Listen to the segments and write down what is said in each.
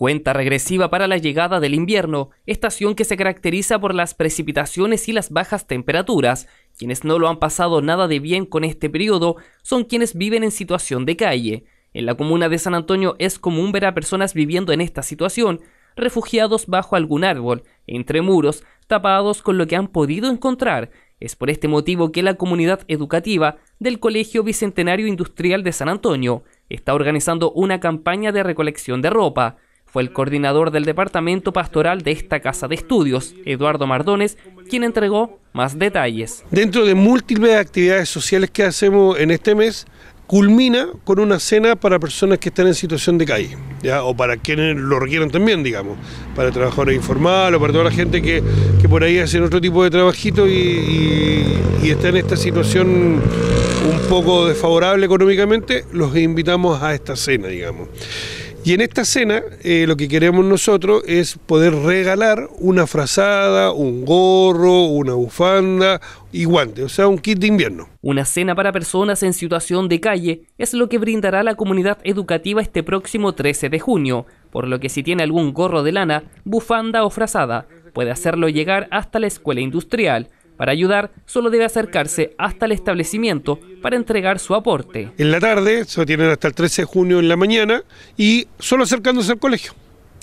Cuenta regresiva para la llegada del invierno, estación que se caracteriza por las precipitaciones y las bajas temperaturas. Quienes no lo han pasado nada de bien con este periodo son quienes viven en situación de calle. En la comuna de San Antonio es común ver a personas viviendo en esta situación, refugiados bajo algún árbol, entre muros, tapados con lo que han podido encontrar. Es por este motivo que la comunidad educativa del Colegio Bicentenario Industrial de San Antonio está organizando una campaña de recolección de ropa. Fue el coordinador del departamento pastoral de esta casa de estudios, Eduardo Mardones, quien entregó más detalles. Dentro de múltiples actividades sociales que hacemos en este mes, culmina con una cena para personas que están en situación de calle, ¿ya? o para quienes lo requieran también, digamos, para trabajadores informales, o para toda la gente que, que por ahí hacen otro tipo de trabajito y, y está en esta situación un poco desfavorable económicamente, los invitamos a esta cena, digamos. Y en esta cena eh, lo que queremos nosotros es poder regalar una frazada, un gorro, una bufanda y guantes, o sea, un kit de invierno. Una cena para personas en situación de calle es lo que brindará la comunidad educativa este próximo 13 de junio, por lo que si tiene algún gorro de lana, bufanda o frazada, puede hacerlo llegar hasta la escuela industrial para ayudar, solo debe acercarse hasta el establecimiento para entregar su aporte. En la tarde, se tienen hasta el 13 de junio en la mañana y solo acercándose al colegio.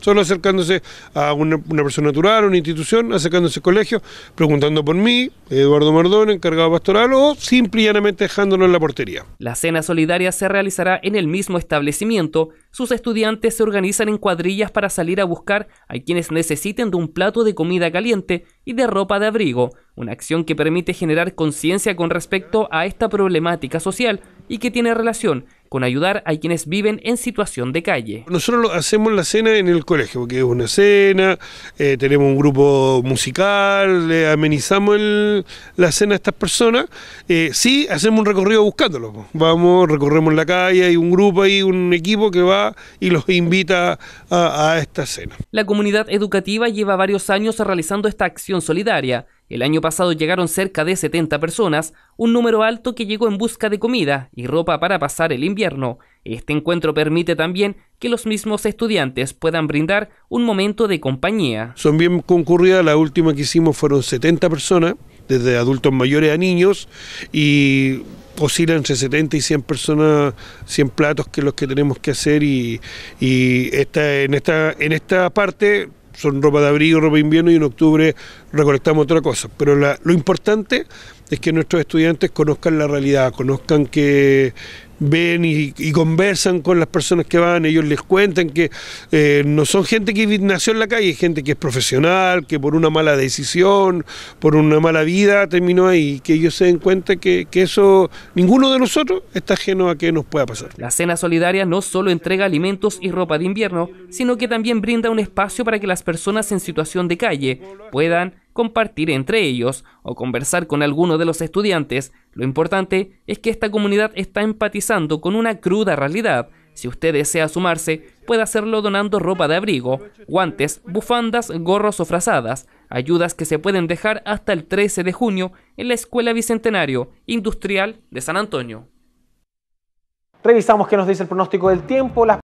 Solo acercándose a una, persona natural, una institución, acercándose al colegio, preguntando por mí, Eduardo Mardón, encargado pastoral, o simplemente y dejándolo en la portería. La cena solidaria se realizará en el mismo establecimiento. Sus estudiantes se organizan en cuadrillas para salir a buscar a quienes necesiten de un plato de comida caliente y de ropa de abrigo, una acción que permite generar conciencia con respecto a esta problemática social y que tiene relación con ayudar a quienes viven en situación de calle. Nosotros hacemos la cena en el colegio, porque es una cena, eh, tenemos un grupo musical, le amenizamos la cena a estas personas. Eh, sí, hacemos un recorrido buscándolos. Vamos, recorremos la calle, hay un grupo ahí, un equipo que va y los invita a esta cena. La comunidad educativa lleva varios años realizando esta acción solidaria el año pasado llegaron cerca de 70 personas, un número alto que llegó en busca de comida y ropa para pasar el invierno. Este encuentro permite también que los mismos estudiantes puedan brindar un momento de compañía. Son bien concurridas, la última que hicimos fueron 70 personas, desde adultos mayores a niños, y oscila entre 70 y 100 personas, 100 platos que es los que tenemos que hacer y, y en, esta, en esta parte son ropa de abril, ropa de invierno y en octubre recolectamos otra cosa. Pero lo importante es que nuestros estudiantes conozcan la realidad, conozcan que ven y, conversan con las personas que van, ellos les cuentan que eh, no son gente que nació en la calle, es gente que es profesional, que por una mala decisión, por una mala vida terminó ahí, que ellos se den cuenta que, que eso, ninguno de nosotros está ajeno a que nos pueda pasar. La cena solidaria no solo entrega alimentos y ropa de invierno, sino que también brinda un espacio para que las personas en situación de calle puedan compartir entre ellos o conversar con alguno de los estudiantes, lo importante es que esta comunidad está empatizando con una cruda realidad. Si usted desea sumarse, puede hacerlo donando ropa de abrigo, guantes, bufandas, gorros o frazadas, ayudas que se pueden dejar hasta el 13 de junio en la Escuela Bicentenario Industrial de San Antonio. Revisamos qué nos dice el pronóstico del tiempo.